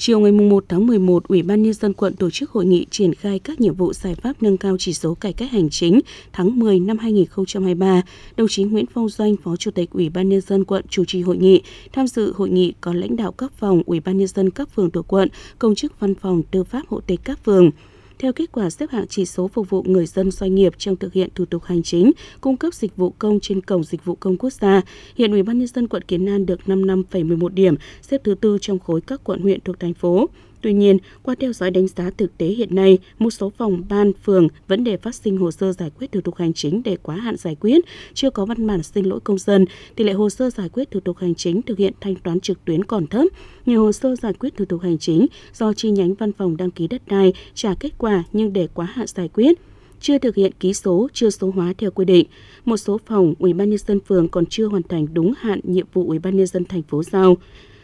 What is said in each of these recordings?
Chiều ngày 1 tháng 11, Ủy ban Nhân dân quận tổ chức hội nghị triển khai các nhiệm vụ giải pháp nâng cao chỉ số cải cách hành chính tháng 10 năm 2023. Đồng chí Nguyễn Phong Doanh, Phó Chủ tịch Ủy ban Nhân dân quận chủ trì hội nghị. Tham dự hội nghị có lãnh đạo các phòng Ủy ban Nhân dân các phường thuộc quận, công chức văn phòng tư pháp hộ tịch các phường theo kết quả xếp hạng chỉ số phục vụ người dân doanh nghiệp trong thực hiện thủ tục hành chính, cung cấp dịch vụ công trên cổng dịch vụ công quốc gia. Hiện Ủy ban nhân dân quận Kiến An được 55,11 điểm, xếp thứ tư trong khối các quận huyện thuộc thành phố. Tuy nhiên, qua theo dõi đánh giá thực tế hiện nay, một số phòng ban phường vẫn để phát sinh hồ sơ giải quyết thủ tục hành chính để quá hạn giải quyết, chưa có văn bản xin lỗi công dân, tỷ lệ hồ sơ giải quyết thủ tục hành chính thực hiện thanh toán trực tuyến còn thấp. Nhiều hồ sơ giải quyết thủ tục hành chính do chi nhánh văn phòng đăng ký đất đai trả kết quả nhưng để quá hạn giải quyết chưa thực hiện ký số, chưa số hóa theo quy định. Một số phòng, Ủy ban nhân dân phường còn chưa hoàn thành đúng hạn nhiệm vụ Ủy ban nhân dân thành phố giao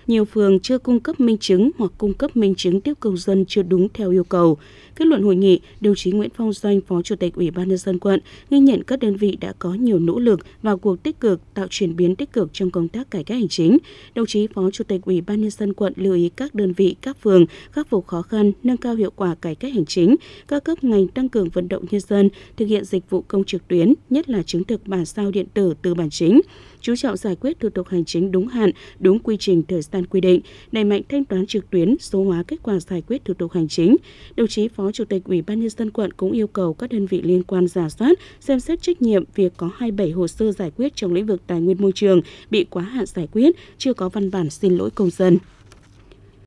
nhiều phường chưa cung cấp minh chứng hoặc cung cấp minh chứng tiếp công dân chưa đúng theo yêu cầu. Kết luận hội nghị, đồng chí Nguyễn Phong Doanh, Phó Chủ tịch Ủy ban nhân dân quận ghi nhận các đơn vị đã có nhiều nỗ lực vào cuộc tích cực tạo chuyển biến tích cực trong công tác cải cách hành chính. Đồng chí Phó Chủ tịch Ủy ban nhân dân quận lưu ý các đơn vị, các phường khắc phục khó khăn, nâng cao hiệu quả cải cách hành chính, các cấp ngành tăng cường vận động nhân dân thực hiện dịch vụ công trực tuyến, nhất là chứng thực bản sao điện tử từ bản chính, chú trọng giải quyết thủ tục hành chính đúng hạn, đúng quy trình thời gian Pakistan quy định đẩy mạnh thanh toán trực tuyến, số hóa kết quả giải quyết thủ tục hành chính. Đồng chí Phó Chủ tịch Ủy ban nhân dân quận cũng yêu cầu các đơn vị liên quan giả soát, xem xét trách nhiệm việc có 27 hồ sơ giải quyết trong lĩnh vực tài nguyên môi trường bị quá hạn giải quyết, chưa có văn bản xin lỗi công dân.